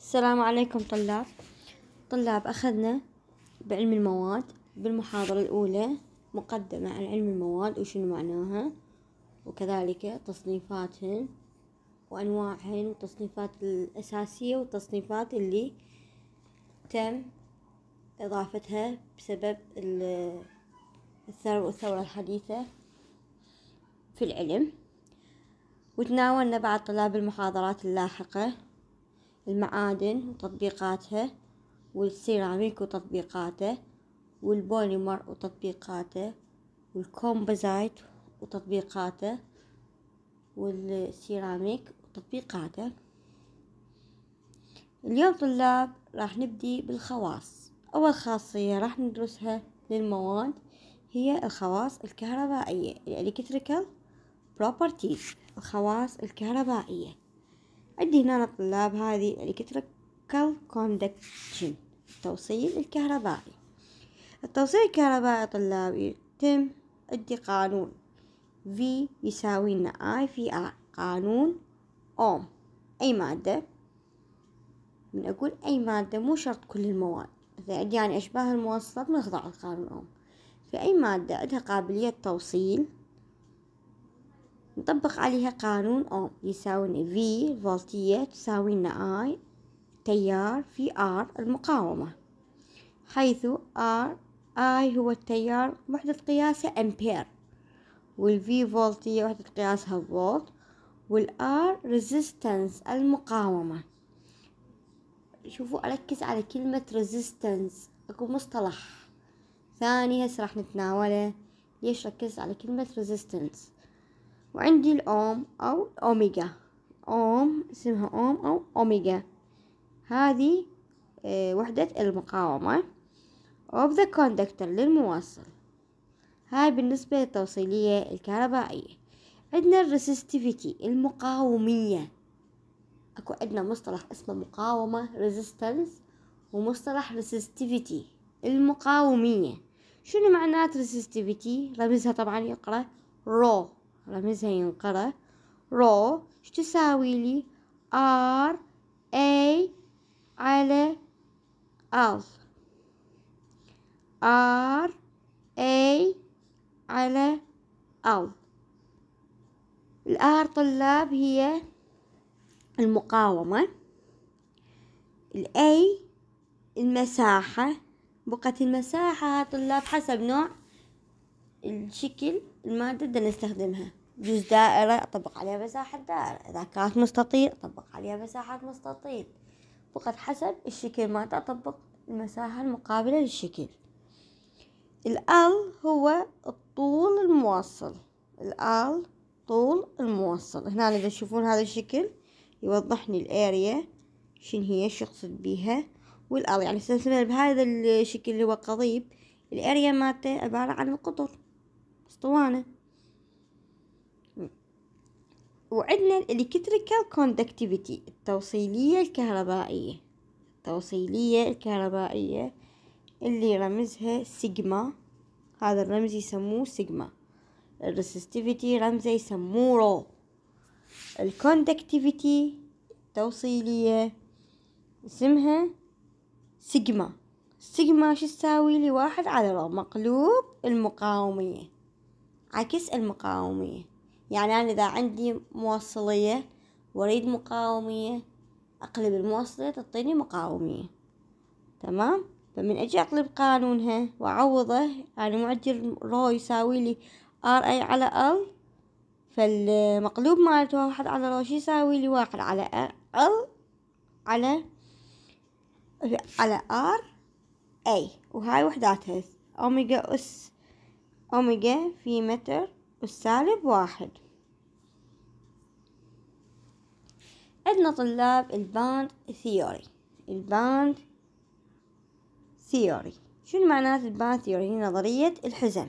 السلام عليكم طلاب طلاب أخذنا بعلم المواد بالمحاضرة الأولى مقدمة عن علم المواد وشنو معناها وكذلك تصنيفاتهن وأنواعهن والتصنيفات الأساسية والتصنيفات اللي تم إضافتها بسبب الثورة والثورة الحديثة في العلم وتناولنا بعض طلاب المحاضرات اللاحقة المعادن وتطبيقاتها والسيراميك وتطبيقاته والبوليمر وتطبيقاته والكومبوزايت وتطبيقاته والسيراميك وتطبيقاته اليوم طلاب راح نبدي بالخواص أول خاصية راح ندرسها للمواد هي الخواص الكهربائية الإلكتريكال يعني بروبرتيز الخواص الكهربائية عندي هنا الطلاب هذه electrical كوندكشن التوصيل الكهربائي التوصيل الكهربائي طلاب يتم عندي قانون V يساوي لنا I في R قانون أوم أي مادة من أقول أي مادة مو شرط كل المواد إذا عندي يعني أشباه المواصلات ما نخضع القانون أوم في أي مادة عندها قابلية توصيل نطبق عليها قانون أوم يساوينا في الفولتية تساوينا اي I تيار في ار المقاومة حيث ار اي هو التيار وحدة قياسه أمبير والفي فولتية وحدة قياسها فولت والآر ريزيستنس المقاومة شوفوا أركز على كلمة ريزيستنس أكو مصطلح ثاني هسه راح نتناوله ليش ركزت على كلمة ريزيستنس وعندي الأوم أو أوميجا أوم اسمها أوم أو أوميجا هذه آه، وحدة المقاومة of the conductor للموصل هاي بالنسبة للتوصيلية الكهربائية عندنا الريسستيفيتي المقاومية أكو عندنا مصطلح اسمه مقاومة resistance ومصطلح resistivity المقاومية شنو معنات resistivity رمزها طبعا يقرأ رو رمزها ينقرأ رو شو تساوي لي ار اي على ال ار اي على ال الار طلاب هي المقاومة الاي المساحة بقة المساحة طلاب حسب نوع الشكل المادة بدنا نستخدمها جزء دائرة أطبق عليها مساحة دائرة إذا كانت مستطيل أطبق عليها مساحة مستطيل فقط حسب الشكل ما تطبق المساحة المقابلة للشكل الال هو الطول الموصل الال طول الموصل هنا إذا تشوفون هذا الشكل يوضحني الاريا شن هي شو يقصد بيها والال يعني استثمر بهذا الشكل اللي هو قضيب الاريا مالته عبارة عن القطر اسطوانة وعندنا الإلكتريكال كوندكتيفيتي التوصيلية الكهربائية التوصيلية الكهربائية اللي رمزها سيجما هذا الرمز يسموه سيجما الريسستيفيتي رمزه يسموه رو الكوندكتيفيتي التوصيلية اسمها سيجما سيجما شو تساوي لي واحد على رو مقلوب المقاومية عكس المقاومية يعني أنا إذا عندي موصلية وأريد مقاومية أقلب الموصلية تعطيني مقاومية تمام فمن أجي أقلب قانونها وأعوضه يعني معدل رو يساوي لي ار اي على ال فالمقلوب مالت واحد على رو شو يساوي لي واحد على ال على على ار اي وهاي وحداتها اوميجا اس اوميجا في متر والسالب واحد عندنا طلاب الباند ثيوري الباند ثيوري شنو معناته الباند ثيوري هي نظرية الحزم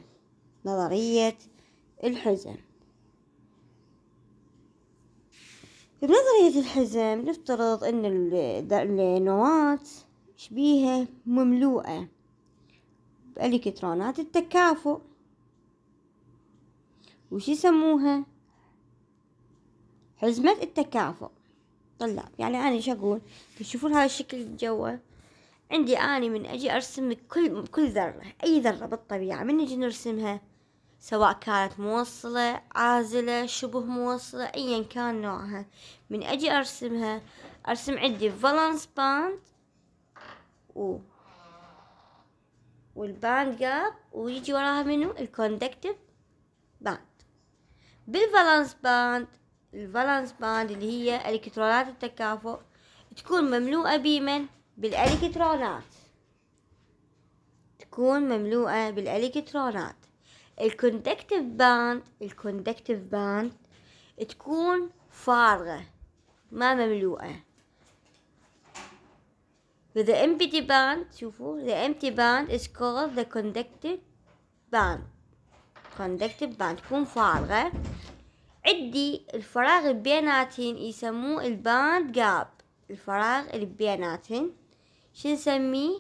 نظرية الحزم بنظرية الحزم نفترض ان النواة شبيهة مملوءة بإلكترونات التكافؤ وش يسموها حزمة التكافؤ الطلاب يعني أنا شو أقول تشوفون هذا الشكل جوا عندي أنا من أجي أرسم كل كل ذرة أي ذرة بالطبيعة من نجي نرسمها سواء كانت موصلة عازلة شبه موصلة أيا كان نوعها من أجي أرسمها أرسم عندي فالانس باند و والباند جاب ويجي وراها منه الكوندكتيف باند بالفالانس باند الفالانس باند اللي هي الكترونات التكافؤ تكون مملوءة بمن بالالكترونات تكون مملوءة بالالكترونات الكوندكتيف باند الكوندكتيف باند تكون فارغة ما مملوءة The empty band شوفوا the empty band is called the conductive band conductive band تكون فارغة عندي الفراغ بيناتهن يسموه الباند جاب الفراغ اللي بيناتهن شو نسميه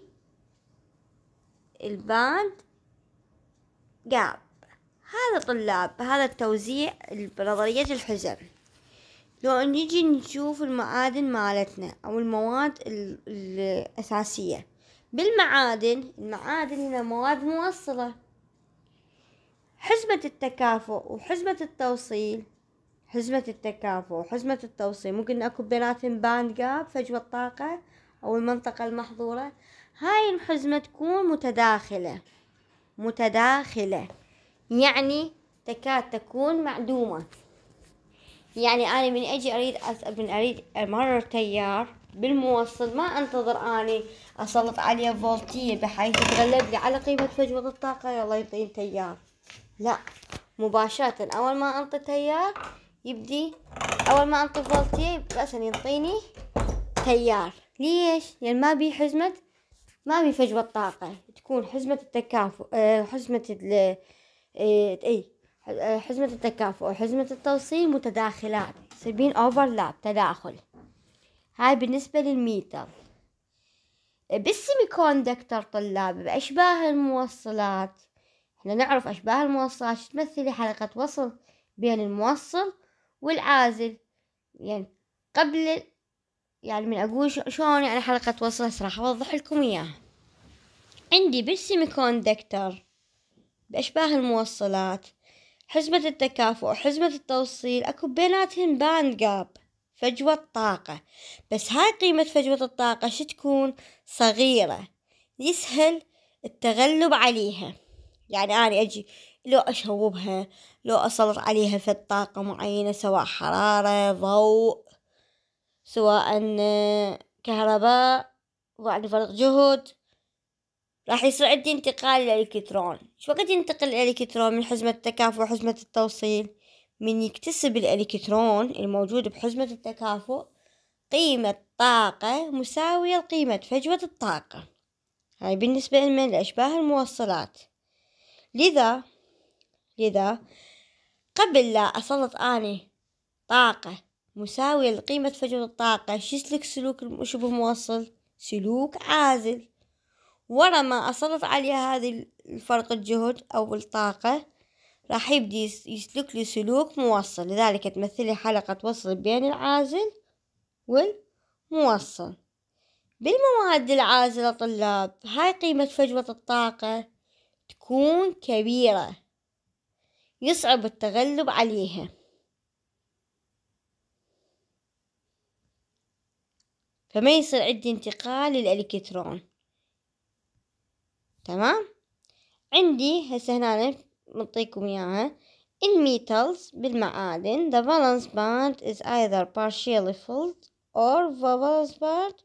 الباند جاب هذا طلاب هذا التوزيع بنظرية الحزم لو نجي نشوف المعادن مالتنا او المواد الاساسية بالمعادن المعادن هنا مواد موصلة حزمة التكافؤ وحزمة التوصيل حزمة التكافؤ وحزمة التوصيل ممكن اكو بيناتهم باند جاب فجوة الطاقة او المنطقة المحظورة هاي الحزمة تكون متداخلة متداخلة يعني تكاد تكون معدومة يعني أنا من أجي أريد أس... من أريد أمرر تيار بالموصل ما أنتظر أني أسلط عليه فولتية بحيث لي على قيمة فجوة الطاقة يلا يعطيني تيار لا مباشرة أول ما أنطي تيار يبدي اول ما انطي فولتي بس ينطيني تيار ليش لان ما بي حزمه ما بي فجوه طاقه تكون حزمه التكافؤ آه، حزمه ال آه، اي حزمة التكافؤ وحزمة التوصيل متداخلات يصير اوفرلاب تداخل هاي بالنسبة للميتر بالسيمي كوندكتر طلاب بأشباه الموصلات احنا نعرف أشباه الموصلات تمثل حلقة وصل بين الموصل والعازل يعني قبل يعني من أقول شلون يعني حلقة توصل راح أوضح لكم إياها عندي بالسيمي كوندكتر بأشباه الموصلات حزمة التكافؤ حزمة التوصيل أكو بيناتهم باند جاب فجوة طاقة بس هاي قيمة فجوة الطاقة شو تكون صغيرة يسهل التغلب عليها يعني أنا أجي لو أشوبها لو أسلط عليها فد طاقة معينة سواء حرارة ضوء سواء كهرباء وضعنا فرق جهد راح يصير عندي انتقال الإلكترون شو وقت ينتقل الإلكترون من حزمة التكافؤ حزمة التوصيل من يكتسب الإلكترون الموجود بحزمة التكافؤ قيمة طاقة مساوية لقيمة فجوة الطاقة هاي بالنسبة لنا لأشباه الموصلات لذا لذا قبل لا أسلط أني طاقة مساوية لقيمة فجوة الطاقة شسلك سلوك شبه موصل سلوك عازل ورا ما أسلط عليها هذه الفرق الجهد أو الطاقة راح يبدي يسلك لي سلوك موصل لذلك تمثلي حلقة وصل بين العازل والموصل بالمواد العازلة طلاب هاي قيمة فجوة الطاقة تكون كبيرة يصعب التغلب عليها فما يصير عندي انتقال للإلكترون تمام عندي هسه هنا بنعطيكم إياها In metals بالمعادن the valence band is either partially filled or valence band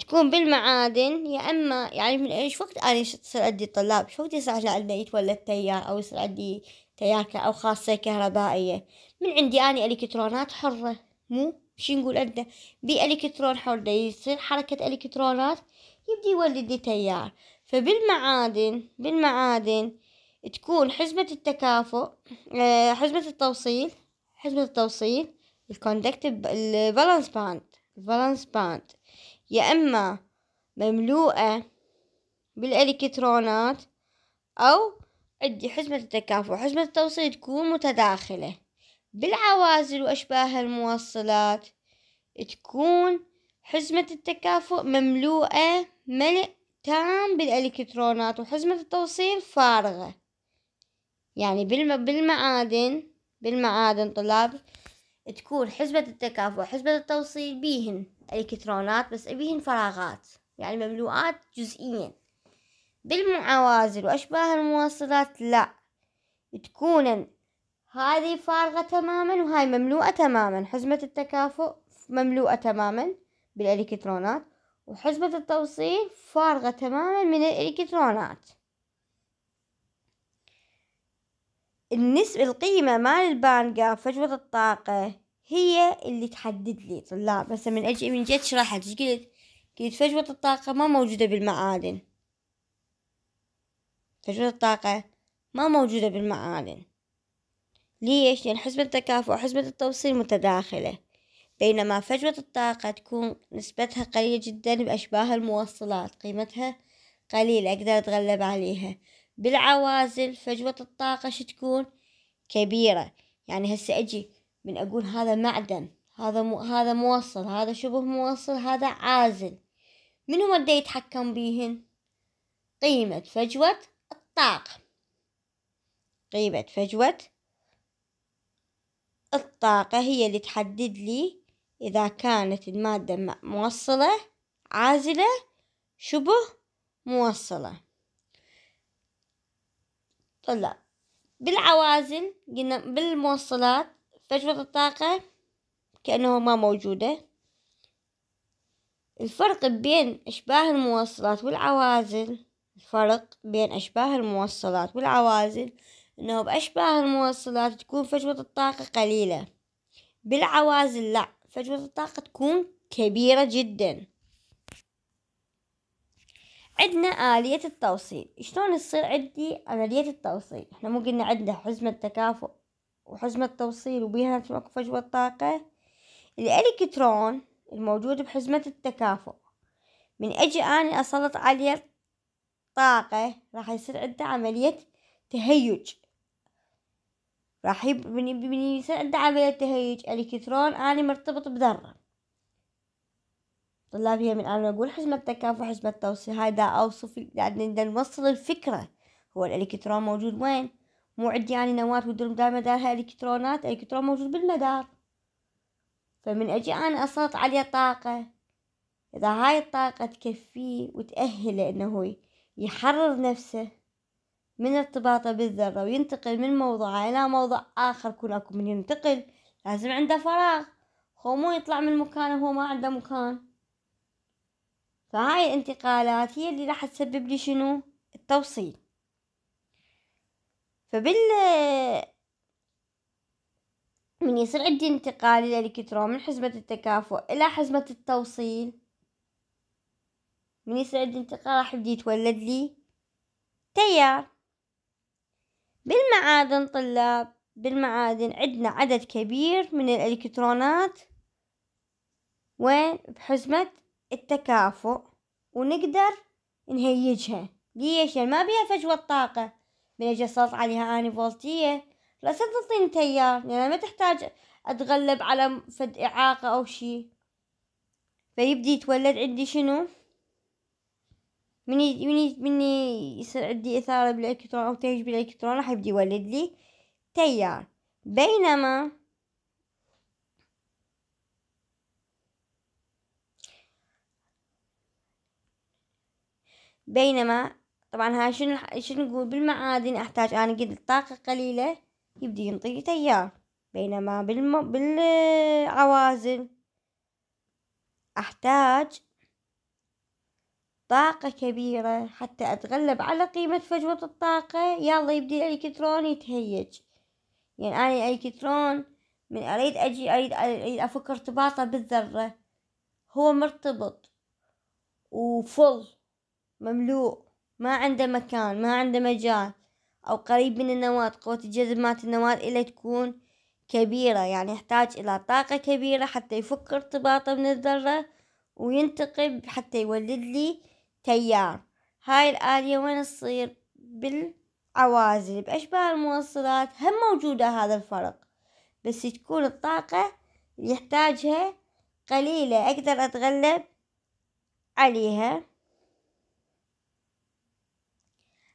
تكون بالمعادن يا اما يعني من ايش وقت اني يصير عندي طلاب شو وقت يصير على البيت ولا التيار او يصير عندي تيار او خاصة كهربائية من عندي اني الكترونات حرة مو شو نقول عندنا بإلكترون حر يصير حركة الكترونات يبدي يولد لي تيار فبالمعادن بالمعادن تكون حزمة التكافؤ آه، حزمة التوصيل حزمة التوصيل الكوندكتيف البالانس باند البالانس باند يا إما مملوءة بالإلكترونات أو عندي حزمة التكافؤ حزمة التوصيل تكون متداخلة بالعوازل وأشباه الموصلات تكون حزمة التكافؤ مملوءة ملء تام بالإلكترونات وحزمة التوصيل فارغة يعني بالمعادن بالمعادن طلاب تكون حزبة التكافؤ وحزبة التوصيل بيهن الكترونات بس بيهن فراغات يعني مملوءات جزئيا بالمعوازل وأشباه المواصلات لا تكون هذه فارغة تماما وهاي مملوءة تماما حزمة التكافؤ مملوءة تماما بالإلكترونات وحزمة التوصيل فارغة تماما من الإلكترونات النسبة القيمة مال البانجا فجوة الطاقة هي اللي تحدد لي طلاب هسه من اجي من جيت شرحت قلت قلت فجوة الطاقة ما موجودة بالمعادن فجوة الطاقة ما موجودة بالمعادن ليش؟ لأن حسبة التكافؤ وحسبة التوصيل متداخلة بينما فجوة الطاقة تكون نسبتها قليلة جدا بأشباه الموصلات قيمتها قليلة أقدر أتغلب عليها بالعوازل فجوة الطاقة شو تكون كبيرة يعني هسه أجي من أقول هذا معدن هذا مو هذا موصل هذا شبه موصل هذا عازل من هو اللي يتحكم بيهن قيمة فجوة الطاقة قيمة فجوة الطاقة هي اللي تحدد لي إذا كانت المادة موصلة عازلة شبه موصله طلاب بالعوازل قلنا بالموصلات فجوة الطاقة كأنه ما موجودة الفرق بين أشباه الموصلات والعوازل الفرق بين أشباه الموصلات والعوازل أنه بأشباه الموصلات تكون فجوة الطاقة قليلة بالعوازل لا فجوة الطاقة تكون كبيرة جداً عندنا آلية التوصيل شلون يصير عندي عملية التوصيل احنا مو قلنا عندنا حزمة تكافؤ وحزمة توصيل وبيها مكفى فجوة الطاقة الإلكترون الموجود بحزمة التكافؤ من أجي أني أسلط عليه طاقة راح يصير عندنا عملية تهيج راح يب... يصير عندنا عملية تهيج الكترون أني مرتبط بذرة طلاب هي من أنا نقول حجم التكافؤ حجم التوصيل هذا أوصف يعني بدنا نوصل الفكرة هو الإلكترون موجود وين؟ مو عندي يعني نواة ودرم مدارها إلكترونات الإلكترون موجود بالمدار فمن أجي أنا أسلط عليه طاقة إذا هاي الطاقة تكفيه وتأهله إنه يحرر نفسه من ارتباطه بالذرة وينتقل من موضع إلى موضع آخر كون أكو من ينتقل لازم عنده فراغ هو مو يطلع من مكانه هو ما عنده مكان فهاي الانتقالات هي اللي راح تسبب لي شنو التوصيل فبال من يصير عندي انتقال الالكترون من حزمة التكافؤ الى حزمة التوصيل من يصير عندي انتقال راح يبدي يتولد لي تيار بالمعادن طلاب بالمعادن عندنا عدد كبير من الالكترونات وين بحزمة التكافؤ ونقدر نهيجها ليش ما بيها فجوة طاقة من اجي عليها اني فولتية لا تعطيني تيار لان ما تحتاج اتغلب على فد اعاقة او شي فيبدي يتولد عندي شنو من مني مني يصير عندي اثارة بالالكترون او تهيج بالالكترون راح يبدي يولد لي تيار بينما بينما طبعا هاي شنو شنو نقول بالمعادن احتاج انا قد طاقة قليلة يبدي ينطي تيار بينما بالم... بالعوازل احتاج طاقة كبيرة حتى أتغلب على قيمة فجوة الطاقة يلا يبدي الالكترون يتهيج يعني أنا الالكترون من أريد أجي أريد, أريد أفك ارتباطه بالذرة هو مرتبط وفل مملوء ما عنده مكان ما عنده مجال أو قريب من النواة قوة الجذب مالت النواة إلي تكون كبيرة يعني يحتاج إلى طاقة كبيرة حتى يفك ارتباطه من الذرة وينتقل حتى يولد لي تيار هاي الآلية وين تصير بالعوازل بأشباه الموصلات هم موجودة هذا الفرق بس تكون الطاقة اللي يحتاجها قليلة أقدر أتغلب عليها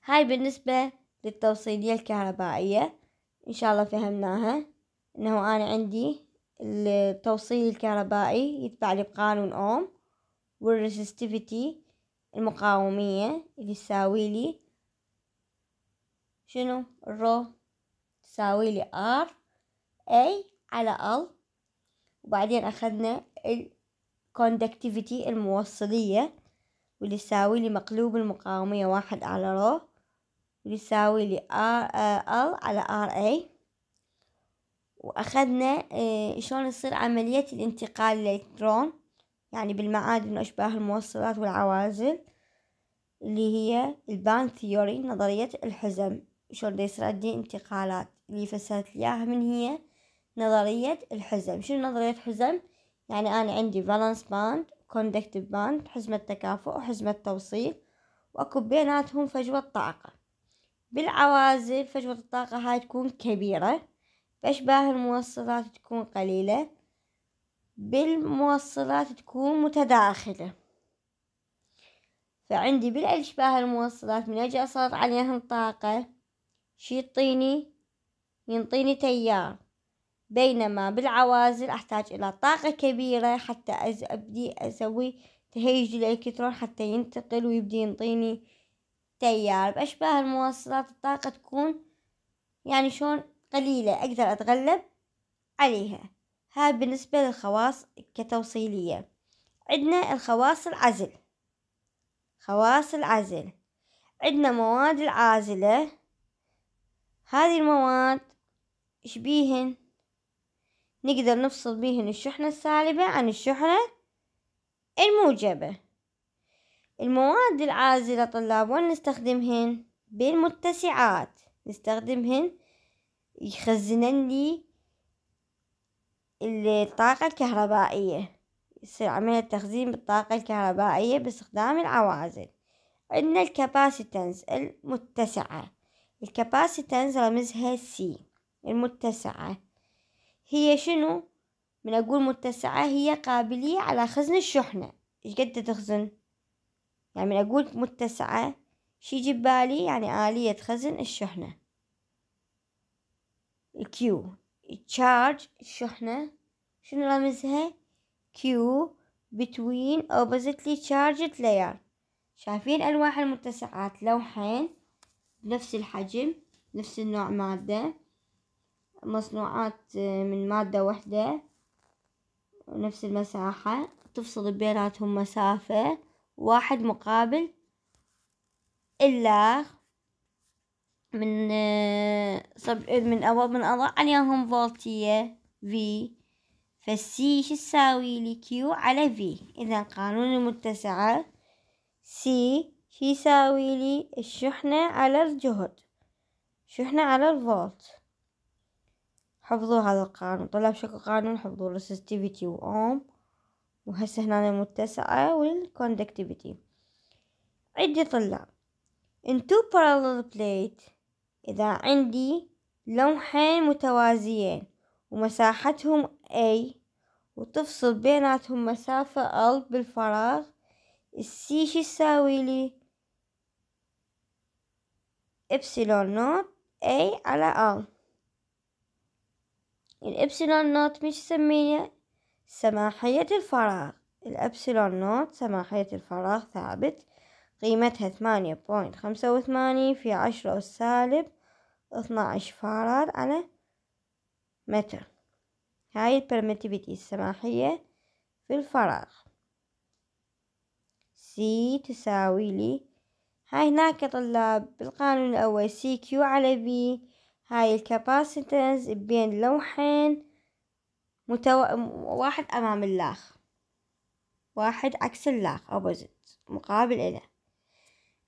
هاي بالنسبة للتوصيلية الكهربائية إن شاء الله فهمناها إنه أنا عندي التوصيل الكهربائي يتبع لي بقانون أوم والريسستيفيتي المقاومية اللي تساوي لي شنو الرو تساوي لي R A على L وبعدين أخذنا الكوندكتيفيتي الموصلية واللي تساوي لي مقلوب المقاومية واحد على رو يساوي لي ال آه، على ار اي واخذنا آه، شلون يصير عملية الانتقال الالكترون يعني بالمعادن واشباه الموصلات والعوازل اللي هي البان ثيوري نظرية الحزم شلون يصير عندي انتقالات اللي فسرت لي اياها من هي نظرية الحزم شنو نظرية الحزم يعني انا عندي بالانس باند كوندكتيف باند حزمة تكافؤ وحزمة توصيل واكو بيناتهم فجوة طاقة بالعوازل فجوة الطاقة هاي تكون كبيرة بأشباه الموصلات تكون قليلة بالموصلات تكون متداخلة فعندي بالأشباه الموصلات من أجل أسلط عليهم طاقة شي يعطيني ينطيني تيار بينما بالعوازل أحتاج إلى طاقة كبيرة حتى أبدي أسوي تهيج الإلكترون حتى ينتقل ويبدي ينطيني تيار بأشباه المواصلات الطاقة تكون يعني شلون قليلة أقدر أتغلب عليها هاي بالنسبة للخواص كتوصيلية عندنا الخواص العزل خواص العزل عندنا مواد العازلة هذه المواد شبيهن نقدر نفصل بيهن الشحنة السالبة عن الشحنة الموجبة المواد العازلة طلاب وين نستخدمهن بالمتسعات نستخدمهن يخزنن لي الطاقة الكهربائية يصير عملية تخزين بالطاقة الكهربائية باستخدام العوازل عندنا الكباسيتنس المتسعة الكباسيتنس رمزها سي المتسعة هي شنو؟ من أقول متسعة هي قابلية على خزن الشحنة إيش قد تخزن؟ يعني من أقول متسعة شي يجي ببالي يعني آلية خزن الشحنة الكيو تشارج الشحنة شنو رمزها كيو between oppositely charged layer شايفين ألواح المتسعات لوحين بنفس الحجم نفس النوع مادة مصنوعات آه، من مادة واحدة ونفس المساحة تفصل بيناتهم مسافة واحد مقابل إلا من آه، صب آه، من أول من أضع عليهم فولتية في فالسي شو تساوي لي كيو على في إذا قانون المتسعة سي شو يساوي لي الشحنة على الجهد شحنة على الفولت حفظوا هذا القانون طلاب شكل قانون حفظوا resistivity و ohm وهسه هنا المتسعة والكوندكتيفيتي عندي طلع in two parallel plate إذا عندي لوحين متوازيين ومساحتهم A وتفصل بيناتهم مسافة L بالفراغ السي شو يساوي لي إبسيلون نوت A على L الإبسيلون نوت مش سميه سماحية الفراغ الأبسلون نوت سماحية الفراغ ثابت قيمتها ثمانية بوينت خمسة وثمانين في عشرة أس سالب اثنا عشر فاراد على متر هاي البرمتيفيتي السماحية في الفراغ سي تساوي لي هاي هناك طلاب بالقانون الأول سي كيو على بي هاي الكاباسيتنس بين لوحين متو... واحد أمام اللاخ واحد عكس اللاخ opposite مقابل إلى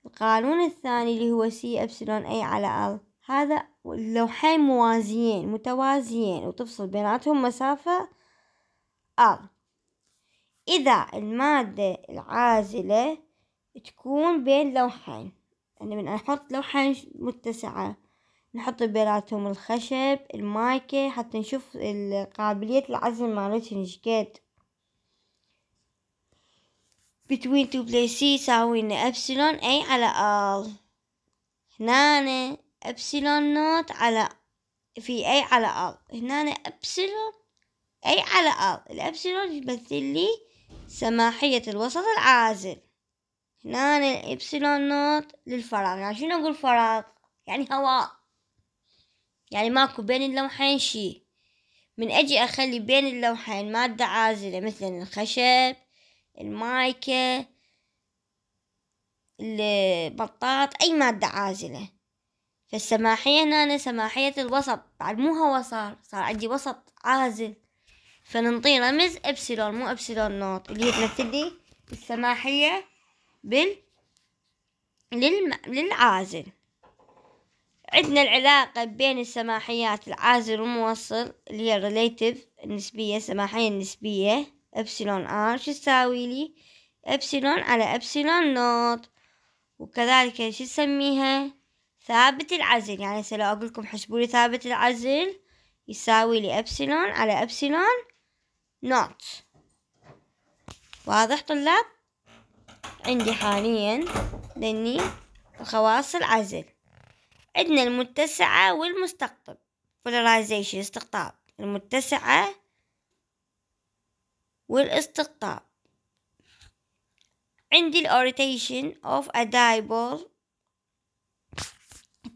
القانون الثاني اللي هو سي أبسلون أي على ال هذا اللوحين موازيين متوازيين وتفصل بيناتهم مسافة ال إذا المادة العازلة تكون بين لوحين يعني من أحط لوحين متسعة نحط بيناتهم الخشب المايكة حتى نشوف قابلية العزل مالتهم شقد between two places يساوي لنا ابسلون اي على ال هنا ابسلون نوت على في اي على ال هنا ابسلون اي على ال الابسلون يمثل لي سماحية الوسط العازل هنا الابسلون نوت للفراغ يعني شنو اقول فراغ يعني هواء يعني ماكو بين اللوحين شي من أجي أخلي بين اللوحين مادة عازلة مثل الخشب المايكة البطاط أي مادة عازلة فالسماحية هنا سماحية الوسط بعد مو هوا صار صار عندي وسط عازل فننطي رمز إبسلون مو إبسلون نوت اللي هي تمثل لي السماحية بال للعازل عندنا العلاقة بين السماحيات العازل والموصل اللي هي الريليتيف النسبية السماحية النسبية إبسلون آر شو تساوي لي إبسلون على إبسلون نوت وكذلك شو نسميها ثابت العزل يعني هسه لو أقول لكم حسبوا لي ثابت العزل يساوي لي إبسلون على إبسلون نوت واضح طلاب عندي حاليا لأني خواص العزل عندنا المتسعة والمستقطب polarization استقطاب المتسعة والاستقطاب عندي ال orientation of a dipole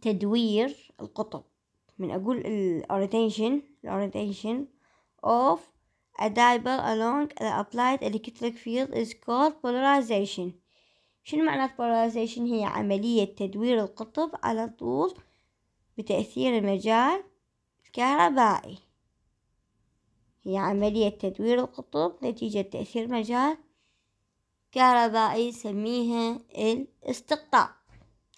تدوير القطب من أقول ال orientation ال orientation of a dipole along the applied electric field is called polarization شنو معنى polarization هي عملية تدوير القطب على طول بتأثير المجال الكهربائي هي عملية تدوير القطب نتيجة تأثير مجال كهربائي نسميها الاستقطاب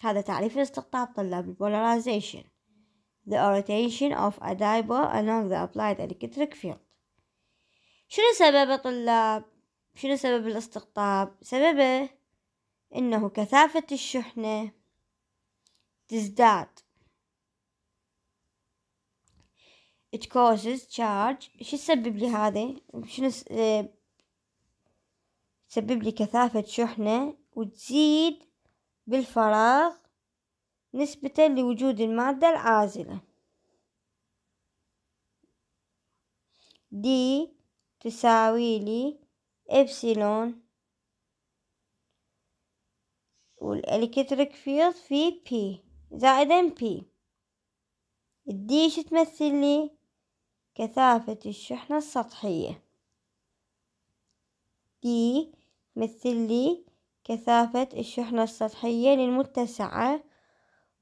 هذا تعريف الاستقطاب طلاب البولاريزيشن the orientation of a dipole along the applied electric field شنو سبب طلاب شنو سبب الاستقطاب سببه إنه كثافة الشحنة تزداد it causes charge شو يسبب لي هذا شنو تسبب آه، لي كثافة شحنة وتزيد بالفراغ نسبة لوجود المادة العازلة دي تساوي لي إبسيلون والإلكتريك فيلد في بي زائدا بي الدي إيش تمثل لي كثافة الشحنة السطحية دي تمثل لي كثافة الشحنة السطحية للمتسعة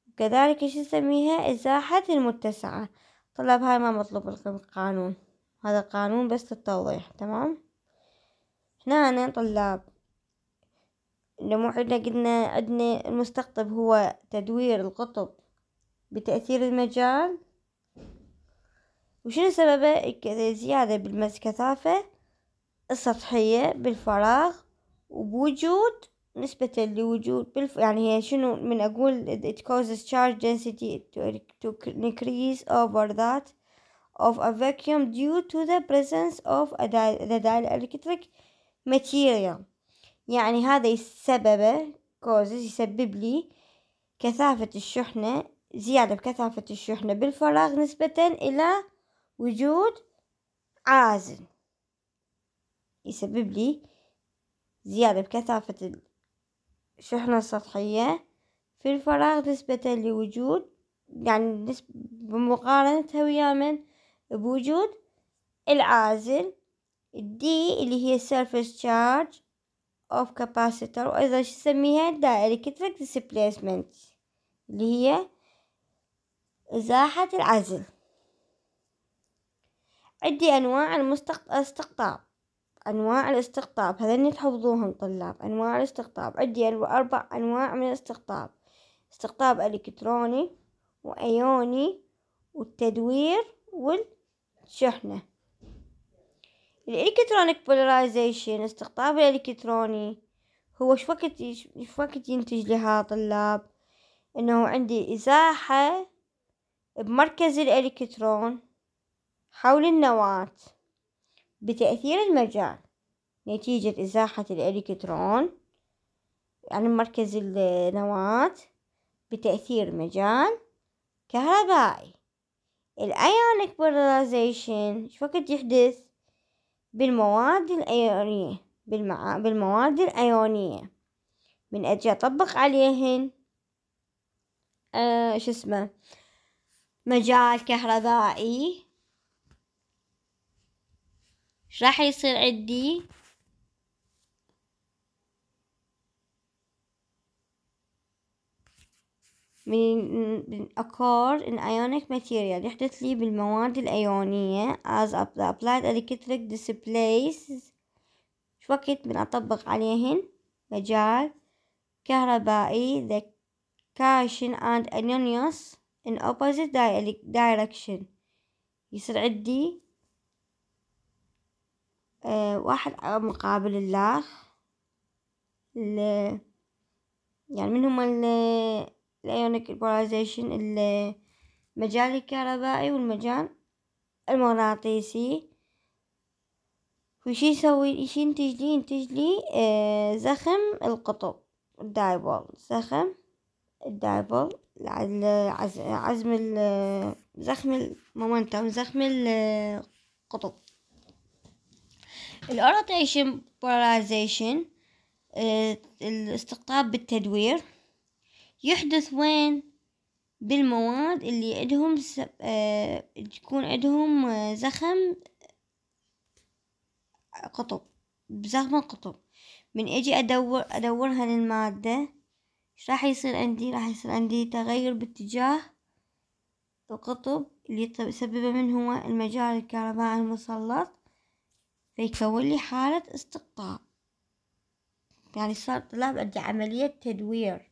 وكذلك إيش نسميها إزاحة المتسعة طلب هاي ما مطلوب القانون هذا قانون بس للتوضيح تمام هنا طلاب لما احنا قلنا عندنا المستقطب هو تدوير القطب بتأثير المجال وشنو سببه زيادة بالمس كثافة السطحية بالفراغ وبوجود نسبة لوجود بالف... يعني هي شنو من أقول it causes charge density to, to increase over that of a vacuum due to the presence of a di the dielectric material يعني هذا يسبب كوزز يسبب لي كثافة الشحنة زيادة بكثافة الشحنة بالفراغ نسبة إلى وجود عازل يسبب لي زيادة بكثافة الشحنة السطحية في الفراغ نسبة لوجود يعني بمقارنتها ويا من بوجود العازل الدي اللي هي surface charge of capacitor وإذا شو نسميها dielectric displacement اللي هي إزاحة العزل عندي أنواع الاستقطاب أنواع الاستقطاب هذين تحفظوهم طلاب أنواع الاستقطاب عندي أربع أنواع من الاستقطاب استقطاب إلكتروني وأيوني والتدوير والشحنة الالكترونيك بولرايزيشن استقطاب الالكتروني هو شو وقت شو وقت ينتج لها طلاب انه عندي ازاحة بمركز الالكترون حول النواة بتأثير المجال نتيجة ازاحة الالكترون عن مركز النواة بتأثير مجال كهربائي الايونيك بولرايزيشن شو وقت يحدث بالمواد الأيونية بالمع... بالمواد الأيونية من أجي أطبق عليهن آه شو اسمه مجال كهربائي راح يصير عندي من occur in ionic material يحدث لي بالمواد الأيونية as the applied electric displays شو وقت بنطبق عليهن مجال كهربائي the cation and anionios in opposite direction يصير عندي واحد مقابل الآخر يعني من هما الأيونيك بولايزيشن المجال الكهربائي والمجال المغناطيسي وش يسوي ايش ينتج لي ينتج لي آه زخم القطب الدايبول زخم الدايبول عزم زخم المومنتم زخم القطب الاورتيشن بولايزيشن آه، الاستقطاب بالتدوير يحدث وين بالمواد اللي عندهم تكون آه... تكون عندهم آه، زخم قطب بزخم القطب من اجي ادور ادور هالمادة ايش راح يصير عندي راح يصير عندي تغير باتجاه القطب اللي سببه من هو المجال الكهربائي المسلط فيكون لي حالة استقطاب يعني صار طلاب عندي عملية تدوير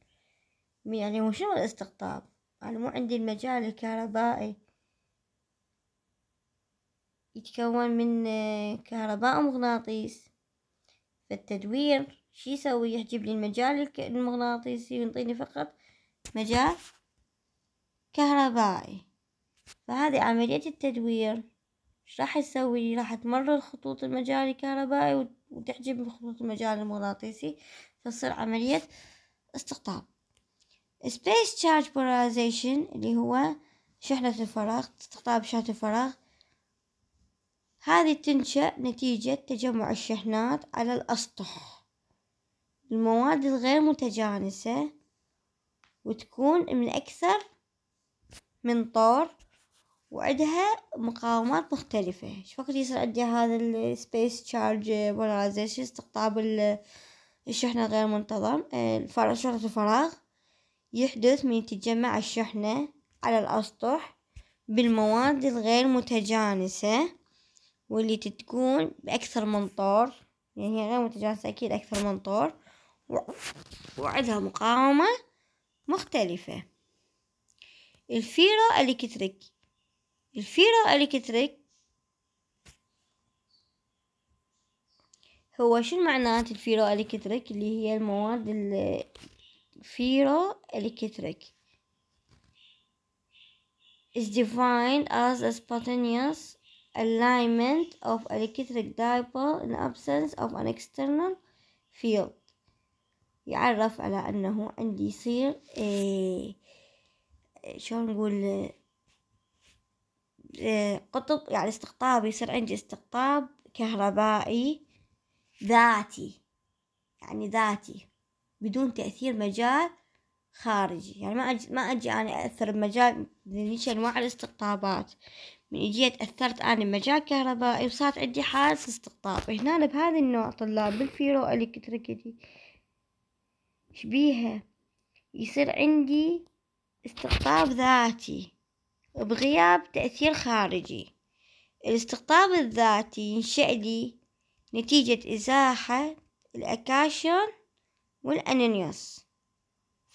يعني شنو الاستقطاب أنا مو عندي المجال الكهربائي يتكون من آه، كهرباء ومغناطيس فالتدوير شي يسوي يحجب لي المجال المغناطيسي وينطيني فقط مجال كهربائي فهذه عملية التدوير ايش راح تسوي لي راح تمرر الخطوط المجال الكهربائي وتحجب خطوط المجال المغناطيسي فتصير عملية استقطاب space charge polarization اللي هو شحنة الفراغ استقطاب شحنة الفراغ هذه تنشأ نتيجة تجمع الشحنات على الأسطح المواد الغير متجانسة وتكون من أكثر من طور وعدها مقاومات مختلفة فقط يصير عندي هذا Space Charge Polarization استقطاب الشحنة غير منتظم آه، الفراغ شحنة الفراغ يحدث من تجمع الشحنة على الأسطح بالمواد الغير متجانسة واللي تكون بأكثر من طور يعني هي غير متجانسة أكيد أكثر من طور وعندها مقاومة مختلفة الفيرو إلكتريك الفيرو إلكتريك هو شو معنات الفيرو إلكتريك اللي هي المواد فيرو إلكتريك is defined as a spontaneous alignment of electric dipole in absence of an external field يعرف على أنه عندي يصير إيه، شو نقول إيه، قطب يعني استقطاب يصير عندي استقطاب كهربائي ذاتي يعني ذاتي بدون تأثير مجال خارجي يعني ما أجي ما أجي أنا أأثر بمجال إيش أنواع الاستقطابات من إجيت أثرت أنا بمجال كهربائي وصارت عندي حالة استقطاب هنا بهذا النوع طلاب بالفيرو إلكتريكيتي شبيها يصير عندي استقطاب ذاتي بغياب تأثير خارجي الاستقطاب الذاتي ينشأ لي نتيجة إزاحة الأكاشن والأنينيوس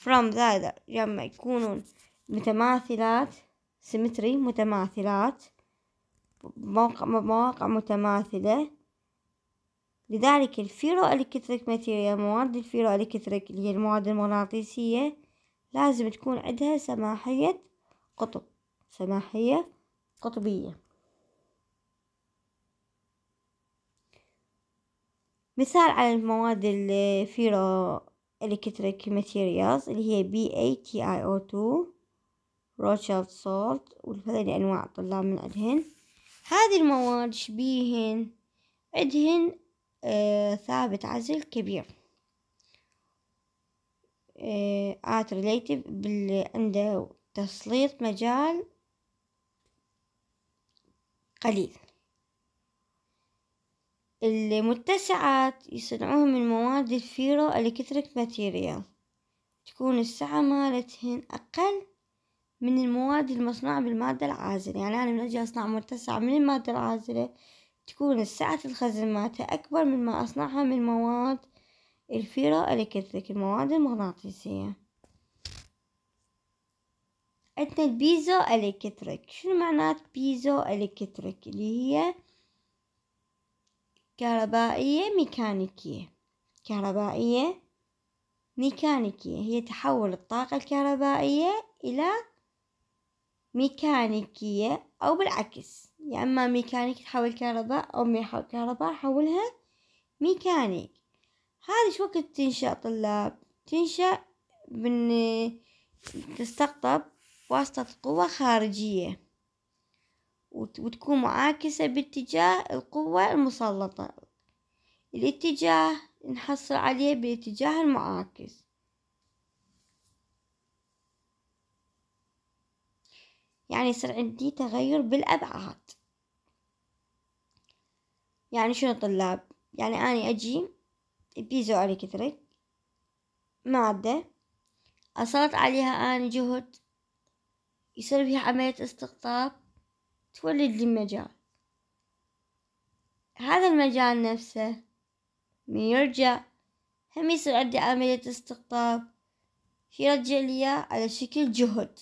from ذا لما يكونون متماثلات سيمتري متماثلات مواقع, مواقع متماثلة لذلك الفيرو إلكتريك ماتيريال مواد الفيرو إلكتريك اللي هي المواد المغناطيسية لازم تكون عندها سماحية قطب سماحية قطبية مثال على المواد الفيرو إلكتريك ماتيريالز اللي هي بي اي تي اي او تو روتشيلد سولت وهذه أنواع طلاب من عندهن هذه المواد شبيهن عندهن آه ثابت عزل كبير ات ريليتيف باللي عنده تسليط مجال قليل المتسعات يصنعوها من مواد الفيرو الكتريك ماتيريا ماتيريال تكون السعة مالتهن أقل من المواد المصنوعة بالمادة العازلة يعني أنا من أجي أصنع متسعة من المادة العازلة تكون السعة الخزن مالتها أكبر مما أصنعها من مواد الفيرو الكتريك المواد المغناطيسية عندنا البيزو الكتريك شنو معنات بيزو الكتريك اللي هي كهربائية ميكانيكية كهربائية ميكانيكية هي تحول الطاقة الكهربائية إلى ميكانيكية أو بالعكس يا يعني إما ميكانيك تحول كهرباء أو كهرباء حولها ميكانيك هذه شو وقت تنشأ طلاب تنشأ من تستقطب واسطة قوة خارجية وتكون معاكسة باتجاه القوة المسلطة الاتجاه نحصل عليه بالاتجاه المعاكس يعني يصير عندي تغير بالأبعاد يعني شنو طلاب يعني أنا أجي بيزو على كثرة مادة أصلت عليها أنا جهد يصير فيها عملية استقطاب تولد لي مجال هذا المجال نفسه من يرجع هم يصير عندي عملية استقطاب يرجع لي على شكل جهد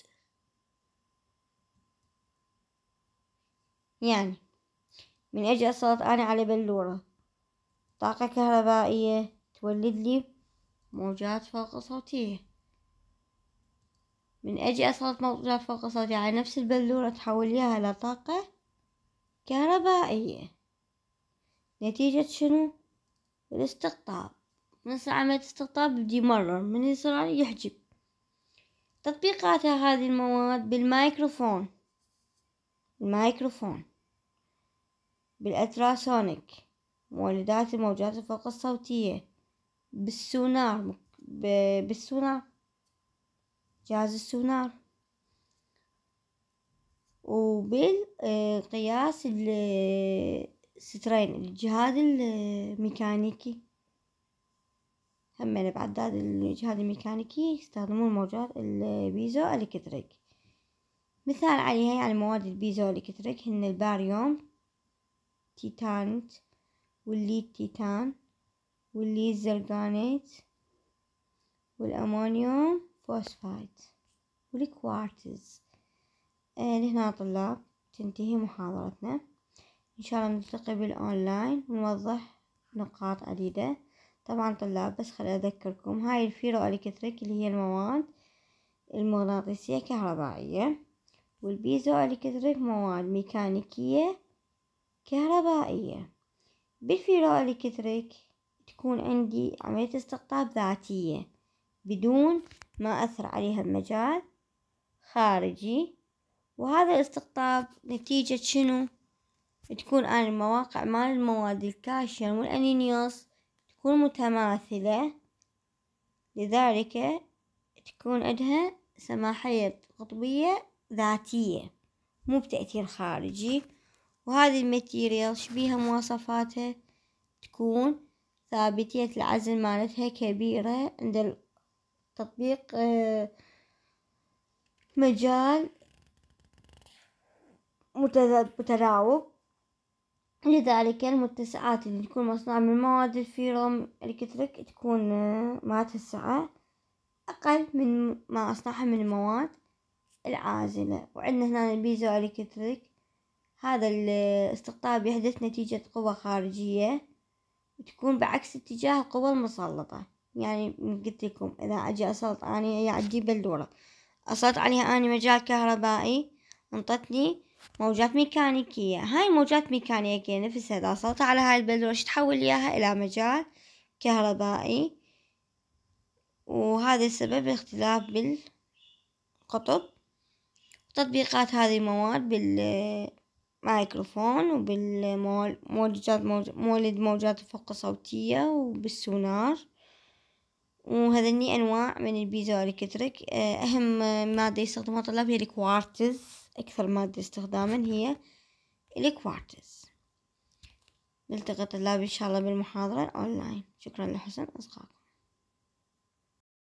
يعني من أجي أصلت أنا على بلورة طاقة كهربائية تولد لي موجات فوق صوتية من أجي أسقط موضوع فوق صوتي على نفس البلورة تحوليها لطاقة كهربائية نتيجة شنو؟ الاستقطاب يصير عملية استقطاب بدي مرر من يصير يحجب تطبيقات هذه المواد بالميكروفون المايكروفون بالأتراسونيك مولدات الموجات الفوق الصوتية بالسونار بالسونار جهاز السونار وبالقياس السترين الجهاز الميكانيكي هم هذا الجهاز الميكانيكي يستخدمون موجات البيزو الكتريك مثال عليها يعني مواد البيزو الكتريك هن الباريوم تيتانت والليد تيتان والليد زرقانيت والأمونيوم فوسفايت والكوارتز آه لهنا طلاب تنتهي محاضرتنا إن شاء الله نلتقي بالأونلاين ونوضح نقاط عديدة طبعا طلاب بس خلي أذكركم هاي الفيرو الكتريك اللي هي المواد المغناطيسية كهربائية والبيزو الكتريك مواد ميكانيكية كهربائية بالفيرو الكتريك تكون عندي عملية استقطاب ذاتية بدون ما أثر عليها المجال خارجي وهذا الاستقطاب نتيجة شنو؟ تكون أنا المواقع مال المواد الكالسيوم والأنينيوس تكون متماثلة لذلك تكون عندها سماحية قطبية ذاتية مو بتأثير خارجي وهذه الماتيريال شبيها مواصفاتها تكون ثابتية العزل مالتها كبيرة عند تطبيق آه، مجال متناوب لذلك المتسعات اللي تكون مصنوعة من مواد الفيروم الكتريك تكون آه، مالتها أقل من ما أصنعها من المواد العازلة وعندنا هنا البيزو الكتريك هذا الاستقطاب يحدث نتيجة قوة خارجية تكون بعكس اتجاه القوة المسلطة يعني قلت لكم إذا أجي أسلط أني يعني أجيب بلورة أسلط عليها أني مجال كهربائي انطتني موجات ميكانيكية هاي موجات ميكانيكية نفسها إذا أسلط على هاي البلورة تحول إياها إلى مجال كهربائي وهذا سبب اختلاف بالقطب تطبيقات هذه المواد بالمايكروفون وبالمولد موجات الفوق صوتية وبالسونار وهذني أنواع من البيزا والكترك آه، أهم مادة يستخدمها الطلاب هي الكوارتز أكثر مادة استخداما هي الكوارتز نلتقي الطلاب إن شاء الله بالمحاضرة اونلاين شكرا لحسن اصغاكم